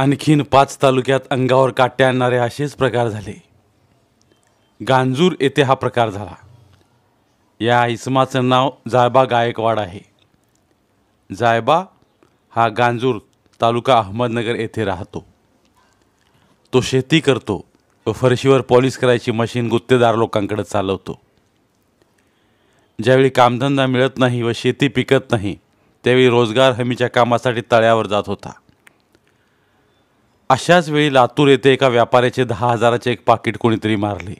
आणखीन पाच तालुक्यात अंगावर काट्या आणणारे असेच प्रकार झाले गांजूर येथे हा प्रकार झाला या इसमाचं नाव जायबा गायकवाड आहे जायबा हा गांजूर तालुका अहमदनगर येथे राहतो तो शेती करतो व फरशीवर पॉलिश करायची मशीन गुत्तेदार लोकांकडे चालवतो ज्यावेळी कामधंदा मिळत नाही व शेती पिकत नाही त्यावेळी रोजगार हमीच्या कामासाठी तळ्यावर जात होता अशाच वेळी लातूर येथे एका व्यापाऱ्याचे दहा हजाराचे एक पाकिट कोणीतरी मारले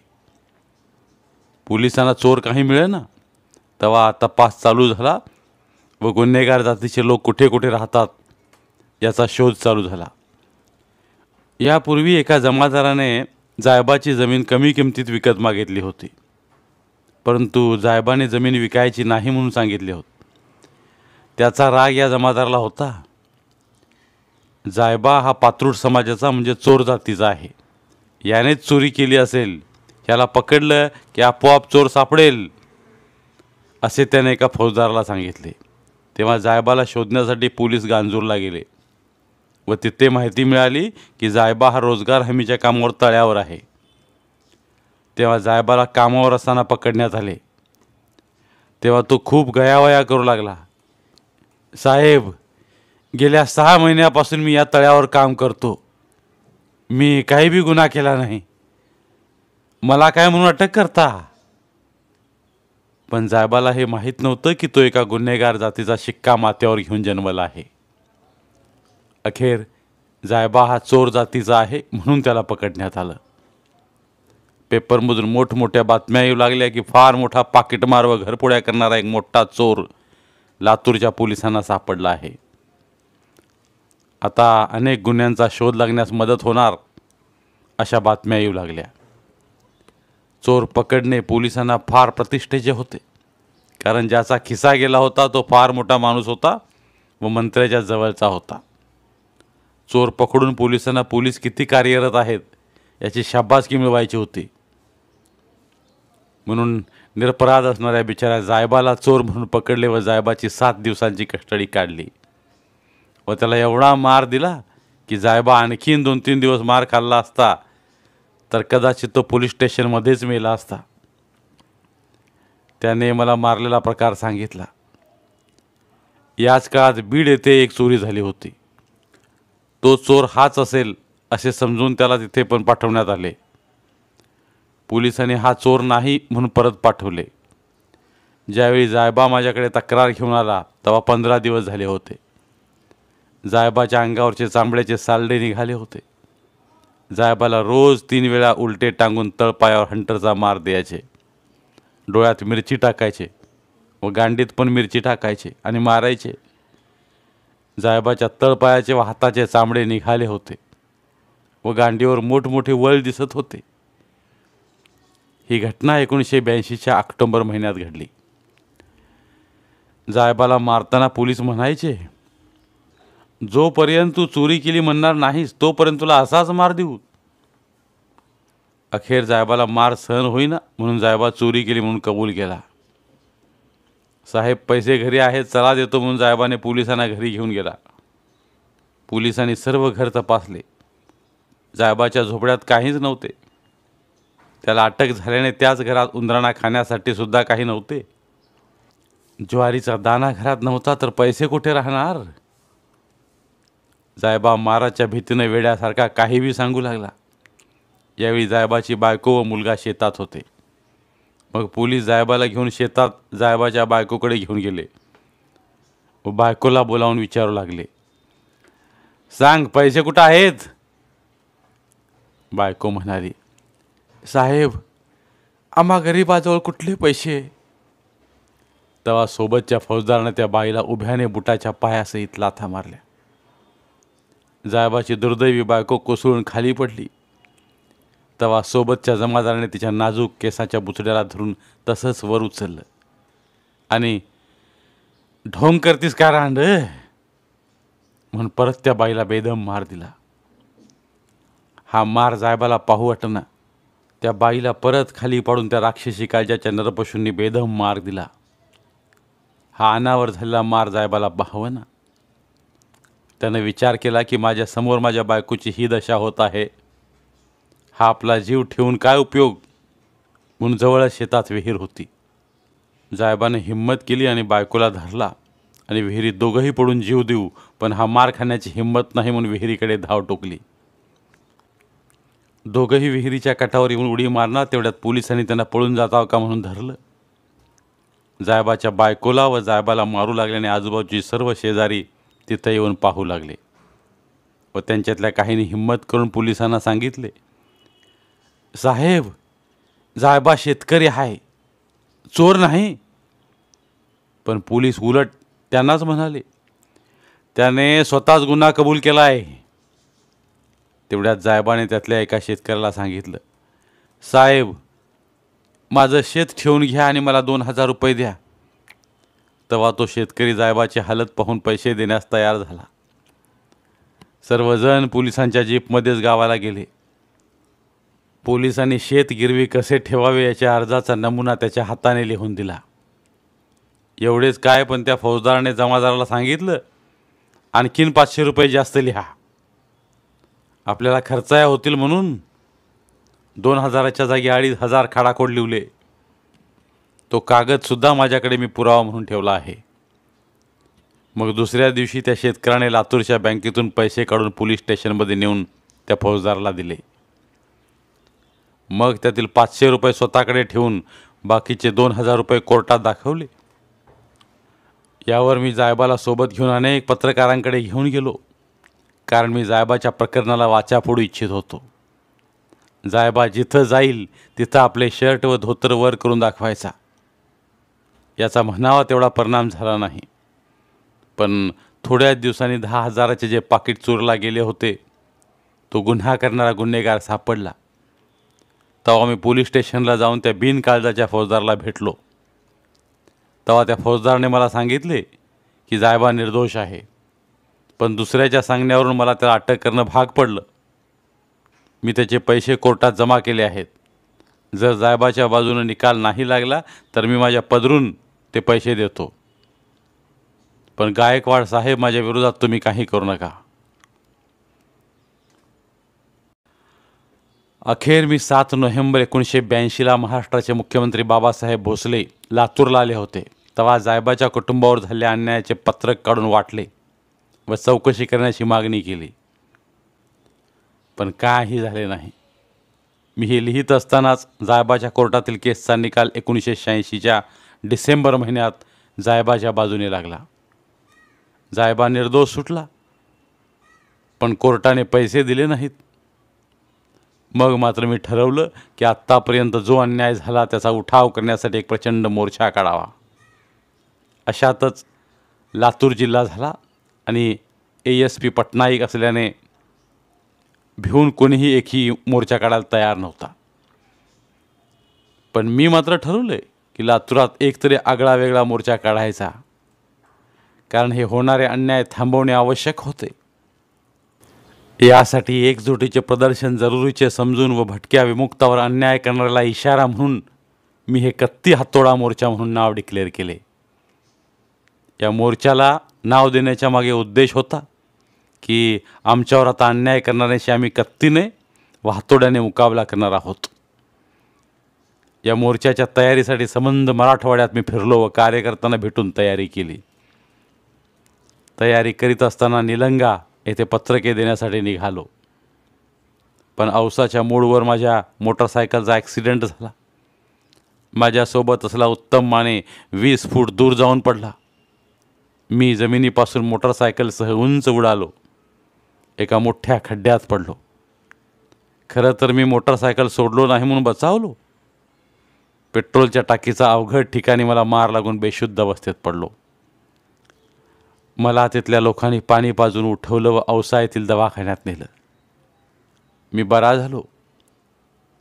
पोलिसांना चोर काही मिळे ना तेव्हा तपास चालू झाला व गुन्हेगार जातीचे लोक कुठे कुठे राहतात याचा शोध चालू झाला यापूर्वी एका जमादाराने जायबाची जमीन कमी किमतीत विकत मागितली होती परंतु जायबाने जमीन विकायची नाही म्हणून सांगितले होते त्याचा राग या जमादाराला होता जायबा हा पात्रूड समाजाचा म्हणजे चोर जातीचा आहे यानेच चोरी केली असेल याला पकडलं की आपोआप चोर सापडेल असे त्याने एका फौजदाराला सांगितले तेव्हा जायबाला शोधण्यासाठी पोलीस गांजूरला गेले व तिथे माहिती मिळाली की जायबा हा रोजगार हमीच्या कामावर तळ्यावर आहे तेव्हा जायबाला कामावर असताना पकडण्यात आले तेव्हा तो खूप गयावया करू लागला साहेब गेल्या सहा महिन्यापासून मी या तळ्यावर काम करतो मी काही बी गुन्हा केला नाही मला काय म्हणून अटक करता पण जायबाला हे माहीत नव्हतं की तो एका गुन्हेगार जातीचा शिक्का माथ्यावर घेऊन जन्मला आहे अखेर जायबा हा चोर जातीचा आहे म्हणून त्याला पकडण्यात आलं पेपरमधून मोठमोठ्या बातम्या येऊ लागल्या की फार मोठा पाकिटमार व घरपोड्या करणारा एक मोठा चोर लातूरच्या पोलिसांना सापडला आहे आता अनेक गुन्ह्यांचा शोध लागण्यास मदत होणार अशा बातम्या येऊ लागल्या चोर पकडणे पोलिसांना फार प्रतिष्ठेचे होते कारण ज्याचा खिसा गेला होता तो फार मोठा माणूस होता व मंत्र्याच्या जवळचा होता चोर पकडून पोलिसांना पोलीस किती कार्यरत आहेत याची शाबासकी मिळवायची होती म्हणून निरपराध असणाऱ्या बिचाऱ्या जायबाला चोर म्हणून पकडले व जायबाची सात दिवसांची कस्टडी काढली व त्याला एवढा मार दिला की जायबा आणखीन दोन तीन दिवस मार खाल्ला असता तर कदाचित तो पोलीस स्टेशनमध्येच मेला असता त्याने मला मारलेला प्रकार सांगितला याच काळात बीड येथे एक चोरी झाली होती तो चोर हाच असेल असे समजून त्याला तिथे पण पाठवण्यात आले पोलिसांनी हा चोर नाही म्हणून परत पाठवले ज्यावेळी जायबा माझ्याकडे तक्रार घेऊन आला तेव्हा पंधरा दिवस झाले होते जायबाच्या अंगावरचे चांबड्याचे सालडे निघाले होते जायबाला रोज तीन वेळा उलटे टांगून तळपायावर हंटरचा मार द्यायचे डोळ्यात मिरची टाकायचे व गांडीत पण मिरची टाकायचे आणि मारायचे जायबाच्या तळपायाचे व हाताचे चांबडे निघाले होते व गांडीवर मोठमोठे वळ दिसत होते ही घटना एकोणीसशे ब्याऐंशीच्या ऑक्टोंबर महिन्यात घडली जायबाला मारताना पोलीस म्हणायचे जोपर्यंत तू चोरी केली म्हणणार नाहीस तोपर्यंत तुला असाच मार देऊ अखेर जायबाला मार सहन होईना म्हणून जायबा चोरी केली म्हणून कबूल केला साहेब पैसे घरी आहेत चला देतो म्हणून जायबाने पोलिसांना घरी घेऊन गेला पोलिसांनी सर्व घर तपासले जायबाच्या झोपड्यात काहीच नव्हते त्याला अटक झाल्याने त्याच घरात उंदरांना खाण्यासाठी सुद्धा काही नव्हते ज्वारीचा दाना घरात नव्हता तर पैसे कुठे राहणार जायबा माराच्या भीतीनं वेड्यासारखा काही काहीही सांगू लागला यावेळी जायबाची बायको व मुलगा शेतात होते मग पोलीस जायबाला घेऊन शेतात जायबाच्या बायकोकडे घेऊन गेले व बायकोला बोलावून विचारू लागले सांग पैसे कुठं आहेत बायको म्हणाली साहेब आम्हा गरीबाजवळ कुठले पैसे तेव्हा सोबतच्या फौजदारानं त्या बाईला उभ्याने बुटाच्या पायासहित लाथा मारल्या जायबाची दुर्दैवी बायको कोसळून खाली पडली तेव्हा सोबतच्या जमादाराने तिच्या नाजूक केसाच्या बुचड्याला धरून तसंच वर उचललं आणि ढोंग करतीस का रांड म्हणून परत त्या बाईला बेदम मार दिला हा मार जायबाला पाहू वाटना त्या बाईला परत खाली पाडून त्या राक्षसी काळजाच्या नरपशूंनी बेदम मार दिला हा अनावर झालेला मार जायबाला ना त्यानं विचार केला की माझ्यासमोर माझ्या बायकोची ही दशा होत आहे हा आपला जीव ठेवून काय उपयोग म्हणून जवळच शेतात विहीर होती जायबाने हिंमत केली आणि बायकोला धरला आणि विहिरीत दोघंही पडून जीव देऊ पण हा मार खाण्याची हिंमत नाही म्हणून विहिरीकडे धाव टोकली दोघंही विहिरीच्या काठावर येऊन उडी मारणार तेवढ्यात पोलिसांनी त्यांना पळून जाताव का म्हणून धरलं जायबाच्या बायकोला व जायबाला मारू लागल्याने आजूबाजूची सर्व शेजारी तिथं येऊन पाहू लागले व त्यांच्यातल्या काहींनी हिंमत करून पोलिसांना सांगितले साहेब जायबा शेतकरी आहे चोर नाही पण पोलीस उलट त्यांनाच म्हणाले त्याने स्वतःच गुन्हा कबूल केला आहे तेवढ्यात जायबाने त्यातल्या एका शेतकऱ्याला सांगितलं साहेब माझं शेत ठेवून घ्या आणि मला दोन हजार रुपये द्या तेव्हा तो शेतकरी जायबाची हालत पाहून पैसे देण्यास तयार झाला सर्वजण पोलिसांच्या जीपमध्येच गावाला गेले पोलिसांनी शेत गिरवी कसे ठेवावे याच्या अर्जाचा नमुना त्याच्या हाताने लिहून दिला एवढेच काय पण त्या फौजदाराने जमादाराला सांगितलं आणखीन पाचशे रुपये जास्त लिहा आपल्याला खर्चाया होतील म्हणून दोन हजाराच्या जागी अडीच हजार खाडाखोड लिवले तो कागदसुद्धा माझ्याकडे मी पुरावा म्हणून ठेवला आहे मग दुसऱ्या दिवशी त्या शेतकऱ्याने लातूरच्या बँकेतून पैसे काढून पोलीस स्टेशनमध्ये नेऊन त्या फौजदाराला दिले मग त्यातील पाचशे रुपये स्वतःकडे ठेवून बाकीचे दोन हजार रुपये कोर्टात दाखवले यावर मी जायबाला सोबत घेऊन अनेक पत्रकारांकडे घेऊन गेलो कारण मी जायबाच्या प्रकरणाला वाचा फोडू इच्छित होतो जायबा जिथं जाईल तिथं आपले शर्ट व धोतर वर करून दाखवायचा याचा म्हणावा तेवढा परिणाम झाला नाही पण थोड्याच दिवसांनी दहा हजाराचे जे पाकिट चोरला गेले होते तो गुन्हा करणारा गुन्हेगार सापडला तेव्हा मी पोलीस स्टेशनला जाऊन त्या बिनकाळजाच्या फौजदारला भेटलो तेव्हा त्या फौजदारने मला सांगितले की जायबा निर्दोष आहे पण दुसऱ्याच्या सांगण्यावरून मला त्याला अटक करणं भाग पडलं मी त्याचे पैसे कोर्टात जमा केले आहेत जर जायबाच्या बाजूनं निकाल नाही लागला तर मी माझ्या पदरून ते पैसे देतो पण गायकवाड साहेब माझ्या विरोधात तुम्ही काही करू नका अखेर मी सात नोव्हेंबर एकोणीसशे ब्याऐंशीला महाराष्ट्राचे मुख्यमंत्री बाबासाहेब भोसले लातूरला आले होते तेव्हा जायबाच्या कुटुंबावर झालेल्या अन्यायाचे पत्रक काढून वाटले व चौकशी करण्याची मागणी केली पण काही झाले नाही मी हे लिहित असतानाच जायबाच्या कोर्टातील केसचा निकाल एकोणीसशे शहाऐंशीच्या डिसेंबर महिन्यात जायबाच्या बाजूने लागला जायबा निर्दोष सुटला पण कोर्टाने पैसे दिले नाहीत मग मात्र मी ठरवलं की आत्तापर्यंत जो अन्याय झाला त्याचा उठाव करण्यासाठी एक प्रचंड मोर्चा काढावा अशातच लातूर जिल्हा झाला आणि ए एस पी पटनाईक असल्याने भिवून कोणीही एकही मोर्चा काढायला तयार नव्हता पण मी मात्र ठरवलं आहे की लातुरात एकतरी आगळा वेगळा मोर्चा काढायचा कारण हे होणारे अन्याय थांबवणे आवश्यक होते यासाठी एकजुटीचे प्रदर्शन जरुरीचे समजून व भटक्या विमुक्तावर अन्याय करणाऱ्याला इशारा म्हणून मी हे कत्ती हातोडा मोर्चा म्हणून नाव डिक्लेअर केले या मोर्चाला नाव देण्याच्या मागे उद्देश होता की आमच्यावर आता अन्याय करणाऱ्याशी आम्ही कत्तीने व हातोड्याने मुकाबला करणार आहोत या मोर्चाच्या तयारीसाठी संबंध मराठवाड्यात मी फिरलो व कार्यकर्त्यांना भेटून तयारी केली तयारी करीत असताना निलंगा येथे पत्रके देण्यासाठी निघालो पण औसाच्या मूळवर माझ्या मोटरसायकलचा ॲक्सिडेंट झाला माझ्यासोबत असला उत्तम माने वीस फूट दूर जाऊन पडला मी जमिनीपासून मोटरसायकलसह उंच उडालो एका मोठ्या खड्ड्यात पडलो खरं तर मी मोटरसायकल सोडलो नाही म्हणून बचावलो पेट्रोलच्या टाकीचा अवघड ठिकाणी मला मार लागून बेशुद्ध अवस्थेत पडलो मला तिथल्या लोकांनी पाणी पाजून उठवलं व औसा येथील दवाखान्यात नेलं मी बरा झालो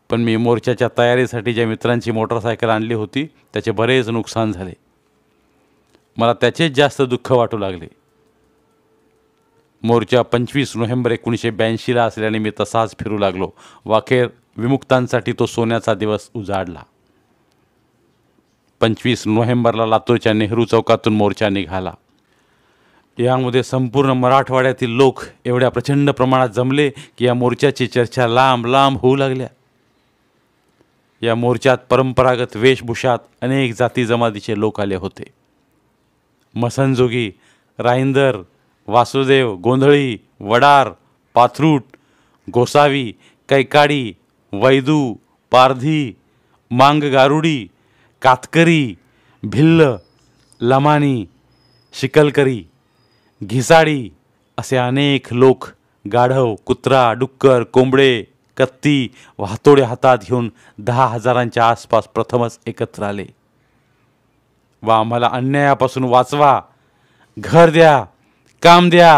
पण मी मोर्चाच्या तयारीसाठी ज्या मित्रांची मोटरसायकल आणली होती त्याचे बरेच नुकसान झाले मला त्याचेच जास्त दुःख वाटू लागले मोर्चा पंचवीस नोव्हेंबर एकोणीसशे ब्याऐंशीला असल्याने मी तसाच फिरू लागलो वाखेर विमुक्तांसाठी तो सोन्याचा दिवस उजाडला पंचवीस नोव्हेंबरला लातूरच्या नेहरू चौकातून मोर्चा निघाला यामध्ये संपूर्ण मराठवाड्यातील लोक एवढ्या प्रचंड प्रमाणात जमले की या मोर्चाची चर्चा लांब लांब होऊ लागल्या या मोर्चात परंपरागत वेशभूषात अनेक जाती जमातीचे लोक आले होते मसनजोगी राईंदर वासुदेव गोंधळी वडार पाथरूट गोसावी कैकाडी वैदू पारधी मांग गारुडी कातकरी भिल्ल लमानी शिकलकरी घिसाडी असे अनेक लोक गाढव कुत्रा डुक्कर कोंबडे कत्ती वाहतोडे हातात घेऊन दहा हजारांच्या आसपास प्रथमच एकत्र आले वा आम्हाला अन्यायापासून वाचवा घर द्या काम द्या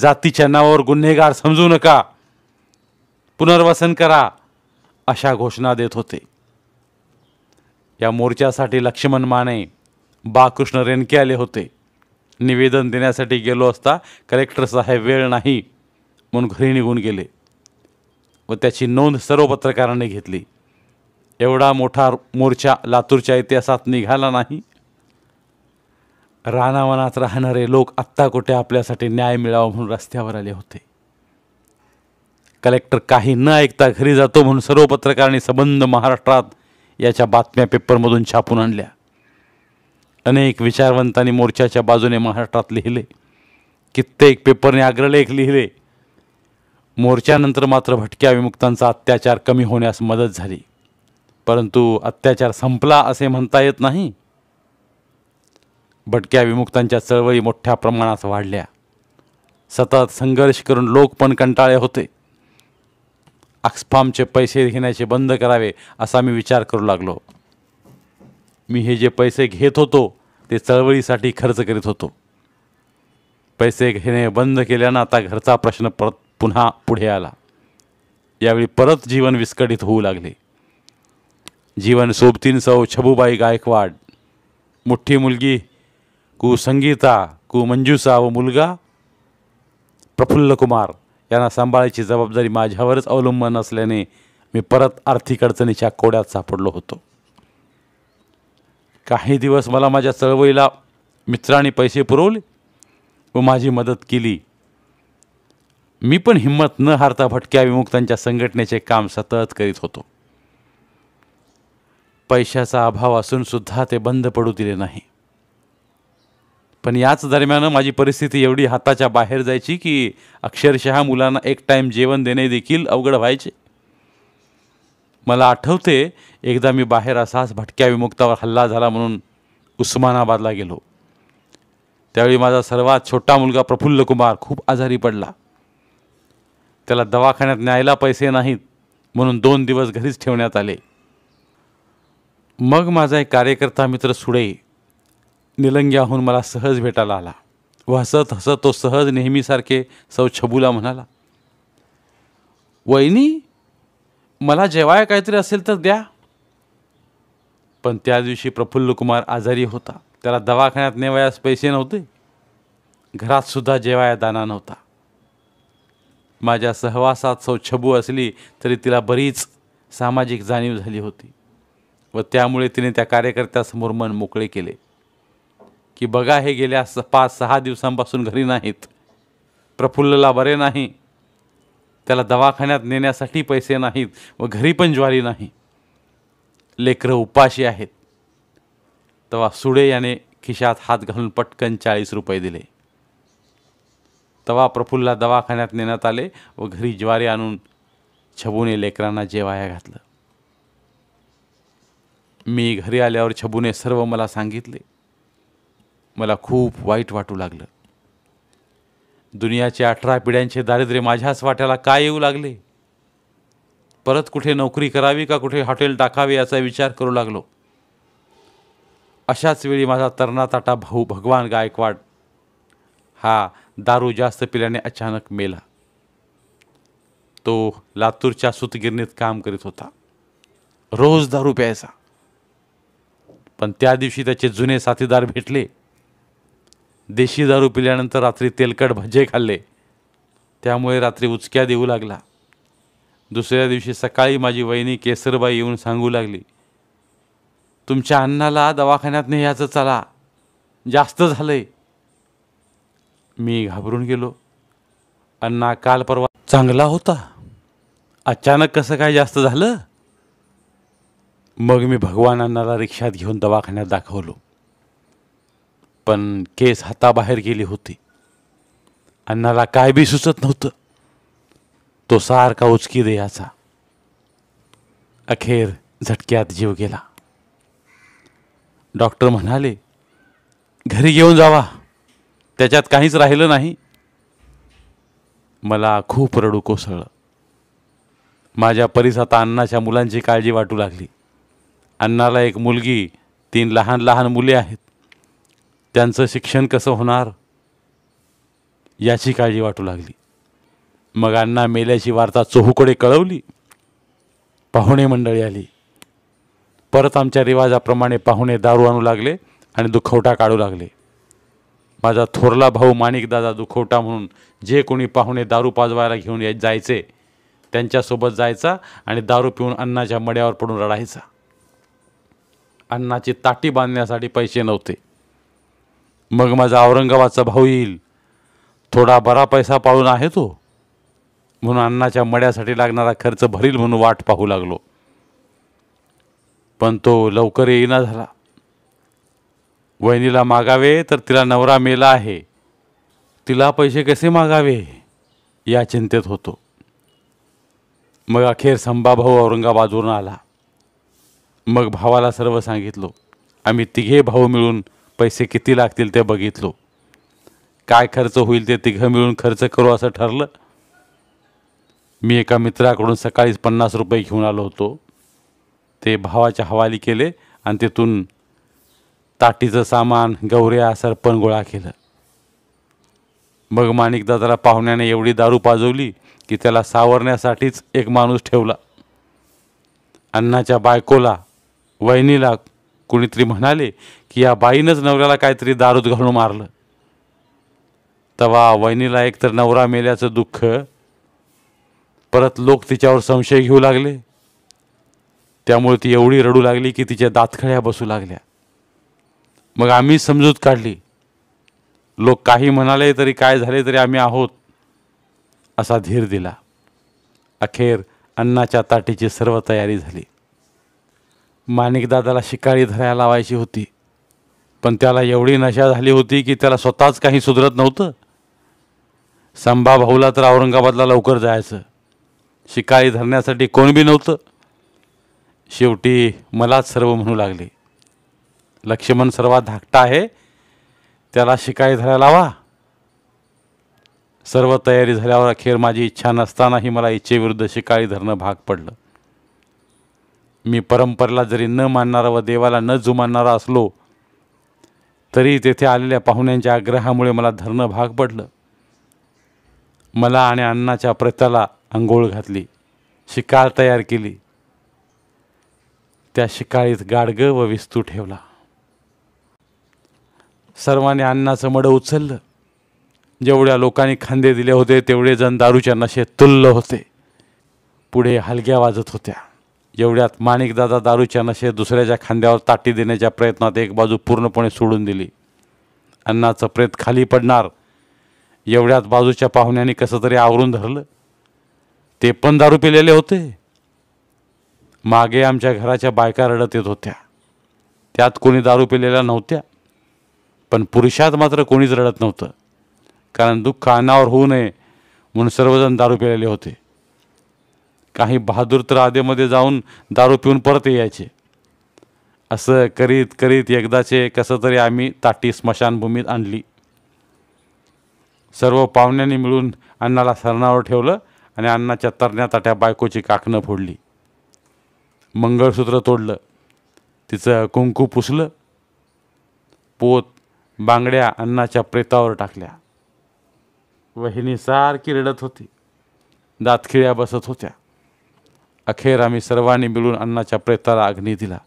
जातीच्या नावावर गुन्हेगार समजू नका पुनर्वसन करा अशा घोषणा देत होते या मोर्चासाठी लक्ष्मण माने बाळकृष्ण रेणके आले होते निवेदन देण्यासाठी गेलो असता कलेक्टर साहेब वेळ नाही म्हणून घरी निघून गेले व त्याची नोंद सर्व पत्रकारांनी घेतली एवढा मोठा मोर्चा लातूरच्या इतिहासात निघाला नाही रानावनात राहणारे लोक आत्ता कुठे आपल्यासाठी न्याय मिळावा म्हणून रस्त्यावर आले होते कलेक्टर काही न ऐकता घरी जातो म्हणून सर्व पत्रकारांनी संबंध महाराष्ट्रात याच्या बातम्या पेपरमधून छापून आणल्या अनेक विचारवंतांनी मोर्चाच्या बाजूने महाराष्ट्रात लिहिले कित्येक पेपरने आग्रलेख लिहिले मोर्चानंतर मात्र भटक्या विमुक्तांचा अत्याचार कमी होण्यास मदत झाली परंतु अत्याचार संपला असे म्हणता येत नाही भटक्या विमुक्तांच्या चळवळी मोठ्या प्रमाणात वाढल्या सतत संघर्ष करून लोक पण कंटाळे होते आक्सफार्मचे पैसे घेण्याचे बंद करावे असा मी विचार करू लागलो मी हे जे पैसे घेत होतो ते चळवळीसाठी खर्च करीत होतो पैसे घेणे बंद केल्यानं आता घरचा प्रश्न परत पुन्हा पुढे आला यावेळी परत जीवन विस्कळीत होऊ लागले जीवन सोबतीन सौ छबूबाई गायकवाड मुठ्ठी मुलगी कु संगीता कु मंजूसा व मुलगा प्रफुल्ल कुमार यांना सांभाळायची जबाबदारी माझ्यावरच अवलंबून असल्याने मी परत आर्थिक अडचणीच्या कोड्यात सापडलो होतो काही दिवस मला माझ्या चळवळीला मित्रांनी पैसे पुरवले व माझी मदत केली मी पण हिंमत न हारता भटक्या विमुक्तांच्या संघटनेचे काम सतत करीत होतो पैशाचा अभाव असूनसुद्धा ते बंद पडू दिले नाही पण याच दरम्यान माझी परिस्थिती एवढी हाताच्या बाहेर जायची की अक्षरशः मुलांना एक टाईम जेवण देणे देखील अवघड व्हायचे मला आठवते एकदा मी बाहेर असाच भटक्या विमुक्तावर हल्ला झाला म्हणून उस्मानाबादला गेलो त्यावेळी माझा सर्वात छोटा मुलगा प्रफुल्ल कुमार खूप आजारी पडला त्याला दवाखान्यात न्यायला पैसे नाहीत म्हणून दोन दिवस घरीच ठेवण्यात आले मग माझा एक कार्यकर्ता मित्र सुडे निलंग्याहून मला सहज भेटायला आला व हसत हसत तो सहज नेहमीसारखे सौ छबूला म्हणाला वैनी मला जेवाय काहीतरी असेल तर द्या पण त्या दिवशी प्रफुल्ल कुमार आजारी होता त्याला दवाखान्यात नेवायास पैसे नव्हते घरात सुद्धा जेवाया दाना नव्हता माझ्या सहवासात सौ छबू असली तरी तिला बरीच सामाजिक जाणीव झाली होती व त्यामुळे तिने त्या कार्यकर्त्यासमोर मन मोकळे केले की बघा हे गेल्या स पाच सहा दिवसांपासून घरी नाहीत प्रफुल्लला बरे नाही त्याला दवाखान्यात नेण्यासाठी पैसे नाहीत व घरी पण ज्वारी नाही लेकरं उपाशी आहेत तेव्हा सुडे याने खिशात हात घालून पटकन चाळीस रुपये दिले तेव्हा प्रफुल्ला दवाखान्यात नेण्यात आले व घरी ज्वारी आणून छबूने लेकरांना जेवाया घातलं मी घरी आल्यावर छबूने सर्व मला सांगितले मला खूप वाईट वाटू लागलं दुनियाचे अठरा पिढ्यांचे दारिद्र्य माझ्याच वाट्याला काय येऊ लागले परत कुठे नोकरी करावी का कुठे हॉटेल टाकावे याचा विचार करू लागलो अशाच वेळी माझा तरणाताटा भाऊ भगवान गायकवाड हा दारू जास्त पिल्याने अचानक मेला तो लातूरच्या सुतगिरणीत काम करीत होता रोज दारू प्यायचा पण त्या दिवशी त्याचे जुने साथीदार भेटले देशी दारू पिल्यानंतर रात्री तेलकट भजे खाल्ले त्यामुळे रात्री उचक्या देऊ लागला दुसऱ्या दिवशी सकाळी माझी वहिनी केसरबाई येऊन सांगू लागली तुमच्या अन्नाला दवाखान्यात नेहायचं चला जास्त झालं मी घाबरून गेलो अण्णा काल परवा चांगला होता अचानक कसं काय जास्त झालं मग मी भगवान अण्णाला रिक्षात घेऊन दवाखान्यात दाखवलो पण केस हाताबाहेर गेली होती अण्णाला काय बी सुचत नव्हतं तो सारखा उचकी देयाचा अखेर झटक्यात जीव गेला डॉक्टर म्हणाले घरी घेऊन जावा त्याच्यात काहीच राहिलं नाही मला खूप रडू कोसळलं माझ्या परिसरात अण्णाच्या मुलांची काळजी वाटू लागली अण्णाला एक मुलगी तीन लहान लहान मुले आहेत त्यांचं शिक्षण कसं होणार याची काळजी वाटू लागली मग अण्णा मेल्याची वार्ता चोहूकडे कळवली पाहुणे मंडळी आली परत आमच्या रिवाजाप्रमाणे पाहुणे दारू आणू लागले आणि दुखवटा काढू लागले माझा थोरला भाऊ माणिकदादा दुखवटा म्हणून जे कोणी पाहुणे दारू पाजवायला घेऊन या जायचे त्यांच्यासोबत जायचा आणि दारू पिऊन अण्णाच्या मड्यावर पडून रडायचा अण्णाची ताटी बांधण्यासाठी पैसे नव्हते मग माझा औरंगाबादचा भाऊ येईल थोडा बरा पैसा पाळून आहे तो म्हणून अण्णाच्या मड्यासाठी लागणारा खर्च भरील म्हणून वाट पाहू लागलो पण तो लवकर येईना झाला वहिनीला मागावे तर तिला नवरा मेला आहे तिला पैसे कसे मागावे या चिंतेत होतो मग अखेर संभाभाऊ औरंगाबादवरून आला मग भावाला सर्व सांगितलो आम्ही तिघे भाऊ मिळून पैसे किती लागतील ते बघितलो काय खर्च होईल ते तिघं मिळून खर्च करू असं ठरलं मी एका मित्राकडून सकाळीच पन्नास रुपये घेऊन आलो होतो ते भावाच्या हवाली केले आणि तिथून ताटीचं सामान गौऱ्या सरपण गोळा केलं मग माणिकदा त्याला पाहुण्याने एवढी दारू पाजवली की त्याला सावरण्यासाठीच एक माणूस ठेवला अन्नाच्या बायकोला वहिनीला कोणीतरी म्हणाले की या बाईनंच नवऱ्याला काहीतरी दारूत घालून मारलं तवा वहिनीला एकतर नवरा मेल्याचं दुःख परत लोक तिच्यावर संशय घेऊ लागले त्यामुळे ती एवढी रडू लागली की तिच्या दातखळ्या बसू लागल्या मग आम्ही समजूत काढली लोक काही म्हणाले तरी काय झाले तरी आम्ही आहोत असा धीर दिला अखेर अन्नाच्या ताटीची सर्व तयारी झाली माणिकदादाला शिकाळी धरायला लावायची होती पण त्याला एवढी नशा झाली होती की त्याला स्वतःच काही सुधरत नव्हतं संभा भाऊला तर औरंगाबादला लवकर जायचं शिकाळी धरण्यासाठी कोण बी नव्हतं शेवटी मलाच सर्व म्हणू लागले लक्ष्मण सर्वात धाकटा आहे त्याला शिकाई धरायला लावा सर्व तयारी झाल्यावर अखेर माझी इच्छा नसतानाही मला इच्छेविरुद्ध शिकाळी धरणं भाग पडलं मी परंपरेला जरी न मानणारा व देवाला न जुमानणारा असलो तरी तेथे आलेल्या पाहुण्यांच्या आग्रहामुळे मला धरणं भाग पडलं मला आणि अन्नाच्या प्रताला अंघोळ घातली शिकाळ तयार केली त्या शिकाळीत गाडगं व विस्तू ठेवला सर्वांनी अन्नाचं मडं उचललं जेवढ्या लोकांनी खांदे दिले होते तेवढे जण दारूच्या नशेत तुल्ल होते पुढे हलग्या वाजत होत्या एवढ्यात माणिकदादा दारूच्या नशे दुसऱ्याच्या खांद्यावर ताटी देण्याच्या प्रयत्नात एक बाजू पूर्णपणे सोडून दिली अन्नाचं प्रेत खाली पडणार एवढ्यात बाजूच्या पाहुण्याने कसं तरी आवरून धरलं ते पण दारू पिलेले होते मागे आमच्या घराच्या बायका रडत येत होत्या त्यात कोणी दारू पिलेल्या नव्हत्या पण पुरुषात मात्र कोणीच रडत नव्हतं कारण दुःख अन्नावर होऊ नये म्हणून सर्वजण दारू पिलेले होते काही बहादूर तर आधेमध्ये जाऊन दारू पिऊन परत यायचे असं करीत करीत एकदाचे कसं तरी आम्ही ताटी स्मशानभूमीत आणली सर्व पाहुण्यांनी मिळून अण्णाला सरणावर ठेवलं आणि अण्णाच्या तरण्या ताट्या बायकोची काकणं फोडली मंगळसूत्र तोडलं तिचं कुंकू पुसलं पोत बांगड्या अण्णाच्या प्रेतावर टाकल्या वहिनी सारखी रडत होती दातखिळ्या बसत होत्या अखेर आम्ही सर्वांनी मिळून अन्नाच्या प्रेताला अग्नी दिला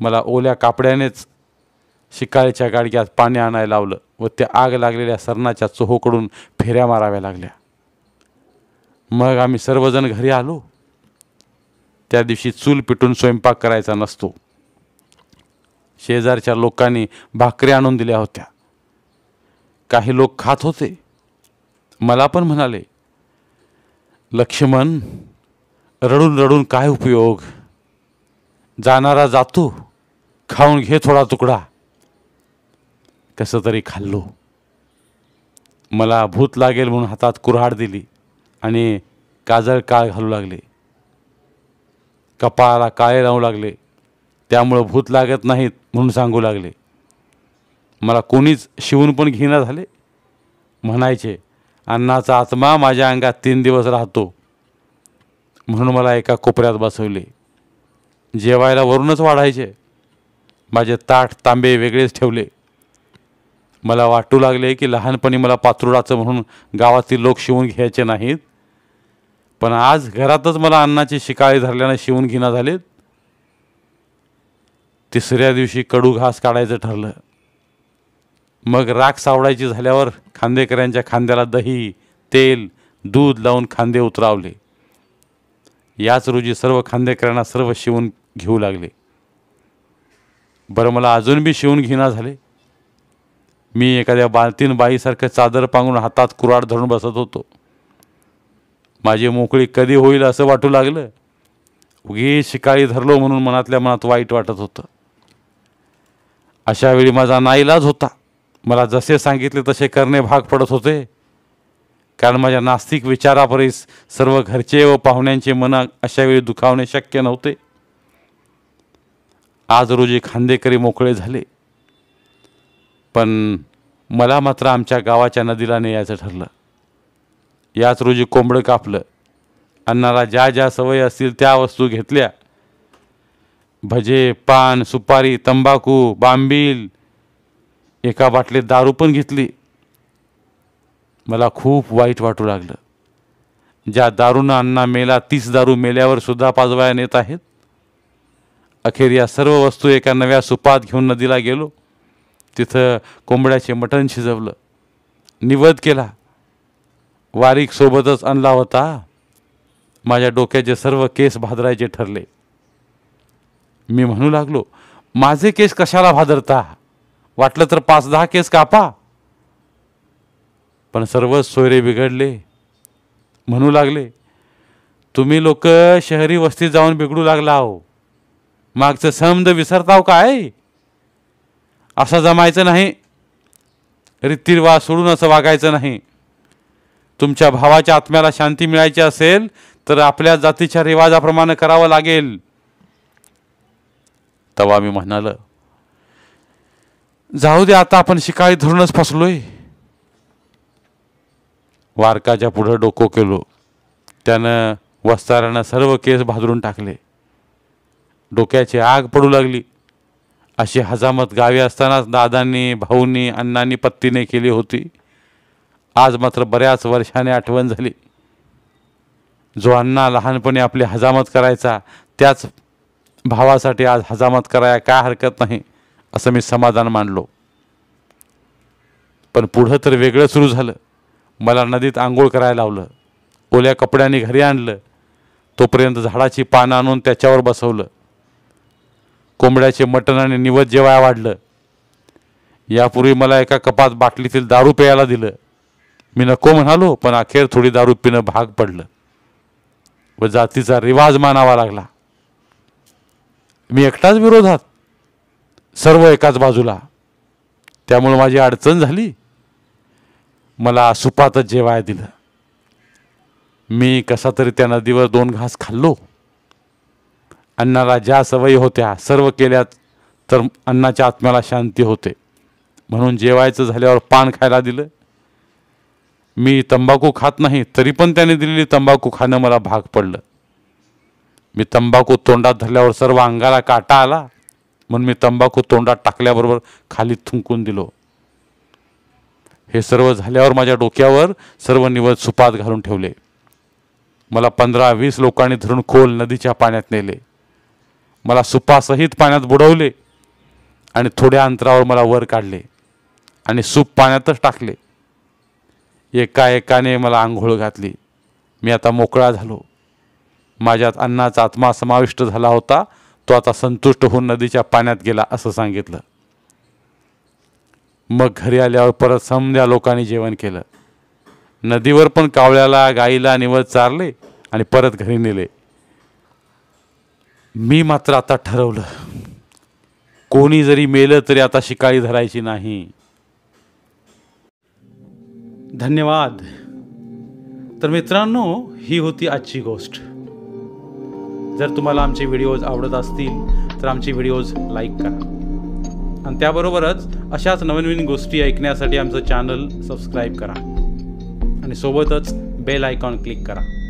मला ओल्या कापड्यानेच शिकाळेच्या गाडग्यात पाणी आणायला लावलं व त्या आग लागलेल्या सरणाच्या चोहोकडून फेऱ्या माराव्या लागल्या मग आम्ही सर्वजण घरी आलो त्या दिवशी चूल पिटून स्वयंपाक करायचा नसतो शेजारच्या लोकांनी भाकरी आणून दिल्या होत्या काही लोक खात होते मला पण म्हणाले लक्ष्मण रडून रडून काय उपयोग जाणारा जातो खाऊन घे थोडा तुकडा कसं तरी खाल्लो मला भूत लागेल म्हणून हातात कुऱ्हाड दिली आणि काजळ काळ घालू लागले कपाळाला काळे लावू लागले त्यामुळं भूत लागत नाहीत म्हणून सांगू लागले मला कोणीच शिवून पण घेणं झाले म्हणायचे अन्नाचा आत्मा माझ्या अंगात तीन दिवस राहतो म्हणून मला एका कोपऱ्यात बसवले जेवायला वरूनच वाढायचे माझे ताट तांबे वेगळेच ठेवले मला वाटू लागले की लहानपणी मला पात्रुडाचं म्हणून गावातील लोक शिवून घ्यायचे नाहीत पण आज घरातच मला अन्नाची शिकाळी धरल्यानं शिवून घेणं झालेत तिसऱ्या दिवशी कडू घास काढायचं ठरलं मग राख सावडायची झाल्यावर खांदेकऱ्यांच्या खांद्याला दही तेल दूध लावून खांदे उतरावले याच रोजी सर्व खांदेकरांना सर्व शिवून घेऊ लागले बरं मला अजून बी शिवून घेणार झाले मी एखाद्या बालतीन बाईसारखं चादर पांगून हातात कुराड धरून बसत होतो माझी मोकळी कधी होईल असं वाटू लागलं उगी शिकाळी धरलो म्हणून मनातल्या मनात वाईट वाटत होतं अशावेळी माझा नाईलाज होता मला जसे सांगितले तसे करणे भाग पडत होते कारण माझ्या नास्तिक विचारापरीस सर्व घरचे व पाहुण्यांचे मन अशावेळी दुखावणे शक्य नव्हते आज रोजी खांदेकरी मोकळे झाले पण मला मात्र आमच्या गावाच्या नदीला यायचं ठरलं याच रोजी कोंबडं कापलं अन्नाला ज्या ज्या सवयी असतील त्या वस्तू घेतल्या भजे पान सुपारी तंबाखू बांबील एका बाटलीत दारू पण घेतली मला खूप वाईट वाटू लागलं ज्या दारूनं अण्णा मेला तीस दारू मेल्यावर सुद्धा पाजवाया नेत आहेत अखेर या सर्व वस्तू एका नव्या सुपात घेऊन नदीला गेलो तिथं कोंबड्याचे मटण शिजवलं निवध केला वारीक सोबतच आणला होता माझ्या डोक्याचे सर्व केस भादरायचे ठरले मी म्हणू लागलो माझे केस कशाला भादरता वाटलं तर पाच दहा केस कापा पण सर्वच सोयरे बिघडले म्हणू लागले तुम्ही लोक शहरी वस्तीत जाऊन बिघडू लागला आहो मागचं समज विसरताव काय असं जमायचं नाही रिवाज सोडून असं वागायचं नाही तुमच्या भावाच्या आत्म्याला शांती मिळायची असेल तर आपल्या जातीच्या रिवाजाप्रमाणे करावं लागेल तवा मी म्हणाल जाऊ दे आता आपण शिकाळी धरूनच फसलोय वारकाच्या पुढं डोको केलो त्यानं वस्तारानं सर्व केस भाजरून टाकले डोक्याची आग पडू लागली अशी हजामत गावी असतानाच दादांनी भाऊंनी अण्णांनी पत्तीने केली होती आज मात्र बऱ्याच वर्षाने आठवण झाली जो अण्णा लहानपणी आपली हजामत करायचा त्याच भावासाठी आज हजामत करायला काय हरकत नाही असं मी समाधान मानलो पण पुढं तर वेगळं सुरू झालं मला नदीत आंघोळ करायला लावलं ओल्या कपड्याने घरी आणलं तोपर्यंत झाडाची पानं आणून त्याच्यावर बसवलं कोंबड्याचे मटण आणि निवत जेवाय वाढलं यापूर्वी मला एका कपात बाटलीतील दारू प्यायला दिलं मी नको म्हणालो पण अखेर थोडी दारू पिणं भाग पडलं व जातीचा रिवाज मानावा लागला मी एकटाच विरोधात सर्व एकाच बाजूला त्यामुळे माझी अडचण झाली मला सुपातच जेवाय दिलं मी कसा तरी त्या नदीवर दोन घास खाल्लो अन्नाला ज्या सवयी होत्या सर्व केल्यात तर अन्नाच्या आत्म्याला शांती होते म्हणून जेवायचं झाल्यावर पान खायला दिलं मी तंबाखू खात नाही तरी पण त्याने दिलेली तंबाखू खाणं मला भाग पडलं मी तंबाखू तोंडात धरल्यावर सर्व अंगाला काटा आला म्हणून मी तंबाखू तोंडात टाकल्याबरोबर खाली थुंकून दिलो हे सर्व झाल्यावर माझ्या डोक्यावर सर्व निवड सुपात घालून ठेवले मला पंधरा वीस लोकांनी धरून खोल नदीच्या पाण्यात नेले मला सुपासहित पाण्यात बुडवले आणि थोड्या अंतरावर मला वर काढले आणि सूप पाण्यातच टाकले एकाएकाने मला आंघोळ घातली मी आता मोकळा झालो माझ्यात अन्नाचा आत्मा समाविष्ट झाला होता तो आता संतुष्ट होऊन नदीच्या पाण्यात गेला असं सांगितलं मग घरी आल्यावर परत समध्या लोकांनी जेवण केलं नदीवर पण कावळ्याला गाईला निवत चारले आणि परत घरी नेले मी मात्र आता ठरवलं कोणी जरी मेलं तरी आता शिकाळी धरायची नाही धन्यवाद तर मित्रांनो ही होती आजची गोष्ट जर तुम्हाला आमचे व्हिडिओज आवडत असतील तर आमचे व्हिडिओज लाईक करा आणि त्याबरोबरच अशाच नवीन नवीन गोष्टी ऐकण्यासाठी आमचं चॅनल सबस्क्राईब करा आणि सोबतच बेल आयकॉन क्लिक करा